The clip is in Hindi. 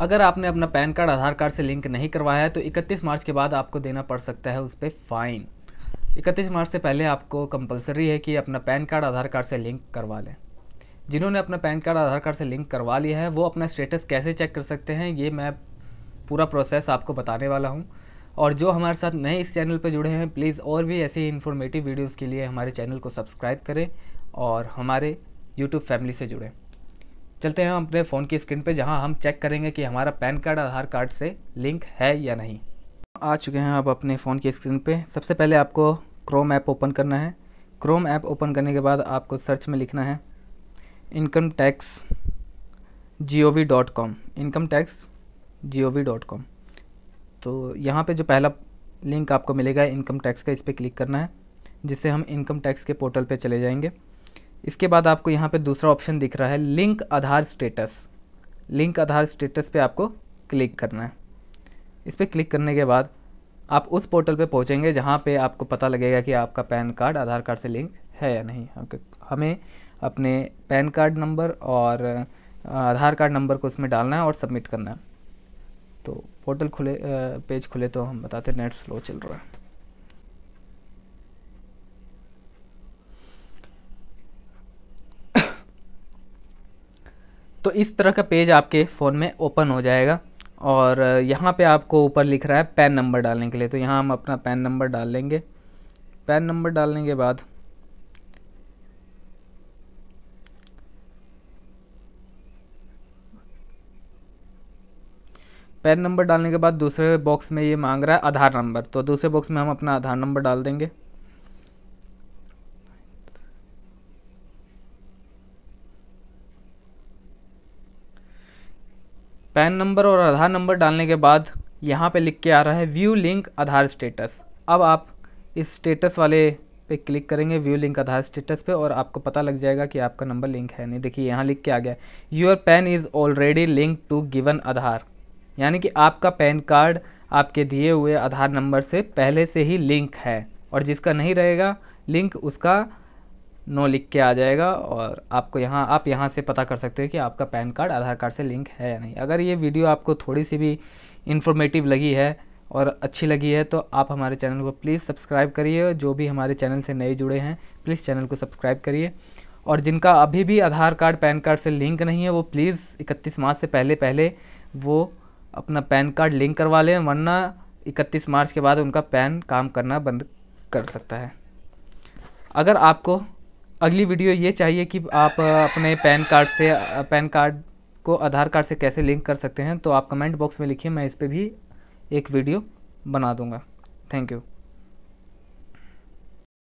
अगर आपने अपना पैन कार्ड आधार कार्ड से लिंक नहीं करवाया है तो 31 मार्च के बाद आपको देना पड़ सकता है उस पर फ़ाइन 31 मार्च से पहले आपको कंपलसरी है कि अपना पैन कार्ड आधार कार्ड से लिंक करवा लें जिन्होंने अपना पैन कार्ड आधार कार्ड से लिंक करवा लिया है वो अपना स्टेटस कैसे चेक कर सकते हैं ये मैं पूरा प्रोसेस आपको बताने वाला हूँ और जो हमारे साथ नए इस चैनल पर जुड़े हैं प्लीज़ और भी ऐसे ही इन्फॉर्मेटिव वीडियोज़ के लिए हमारे चैनल को सब्सक्राइब करें और हमारे यूट्यूब फैमिली से जुड़ें चलते हैं हम अपने फ़ोन की स्क्रीन पे जहां हम चेक करेंगे कि हमारा पैन कार्ड आधार कार्ड से लिंक है या नहीं आ चुके हैं अब अपने फ़ोन की स्क्रीन पे सबसे पहले आपको क्रोम ऐप ओपन करना है क्रोम ऐप ओपन करने के बाद आपको सर्च में लिखना है income tax G O V dot com income tax G O V dot com तो यहाँ पर जो पहला लिंक आपको मिलेगा इनकम टैक्स का इस पर क्लिक करना है जिससे हम इनकम टैक्स के पोर्टल पर चले जाएँगे इसके बाद आपको यहाँ पे दूसरा ऑप्शन दिख रहा है link Aadhaar status link Aadhaar status पे आपको क्लिक करना है इस पर क्लिक करने के बाद आप उस पोर्टल पे पहुँचेंगे जहाँ पे आपको पता लगेगा कि आपका पैन कार्ड आधार कार्ड से लिंक है या नहीं हमें अपने पैन कार्ड नंबर और आधार कार्ड नंबर को उसमें डालना है और सबमिट करना है तो पोर्टल खुले पेज खुले तो हम बताते नेट स्लो चल रहा है तो इस तरह का पेज आपके फ़ोन में ओपन हो जाएगा और यहाँ पे आपको ऊपर लिख रहा है पैन नंबर डालने के लिए तो यहाँ हम अपना पैन नंबर डाल लेंगे पैन नंबर डालने के बाद पैन नंबर डालने के बाद दूसरे बॉक्स में ये मांग रहा है आधार नंबर तो दूसरे बॉक्स में हम अपना आधार नंबर डाल देंगे पैन नंबर और आधार नंबर डालने के बाद यहाँ पे लिख के आ रहा है व्यू लिंक आधार स्टेटस अब आप इस स्टेटस वाले पे क्लिक करेंगे व्यू लिंक आधार स्टेटस पे और आपको पता लग जाएगा कि आपका नंबर लिंक है नहीं देखिए यहाँ लिख के आ गया your PAN is already link to given Aadhaar यानी कि आपका पैन कार्ड आपके दिए हुए आधार नंबर से पहले से ही लिंक है और जिसका नहीं रहेगा लिंक उसका नो लिख के आ जाएगा और आपको यहाँ आप यहाँ से पता कर सकते हो कि आपका पैन कार्ड आधार कार्ड से लिंक है या नहीं अगर ये वीडियो आपको थोड़ी सी भी इन्फॉर्मेटिव लगी है और अच्छी लगी है तो आप हमारे चैनल को प्लीज़ सब्सक्राइब करिए जो भी हमारे चैनल से नए जुड़े हैं प्लीज़ चैनल को सब्सक्राइब करिए और जिनका अभी भी आधार कार्ड पैन कार्ड से लिंक नहीं है वो प्लीज़ इकतीस मार्च से पहले पहले वो अपना पैन कार्ड लिंक करवा लें वरना इकतीस मार्च के बाद उनका पैन काम करना बंद कर सकता है अगर आपको अगली वीडियो ये चाहिए कि आप अपने पैन कार्ड से पैन कार्ड को आधार कार्ड से कैसे लिंक कर सकते हैं तो आप कमेंट बॉक्स में लिखिए मैं इस पर भी एक वीडियो बना दूँगा थैंक यू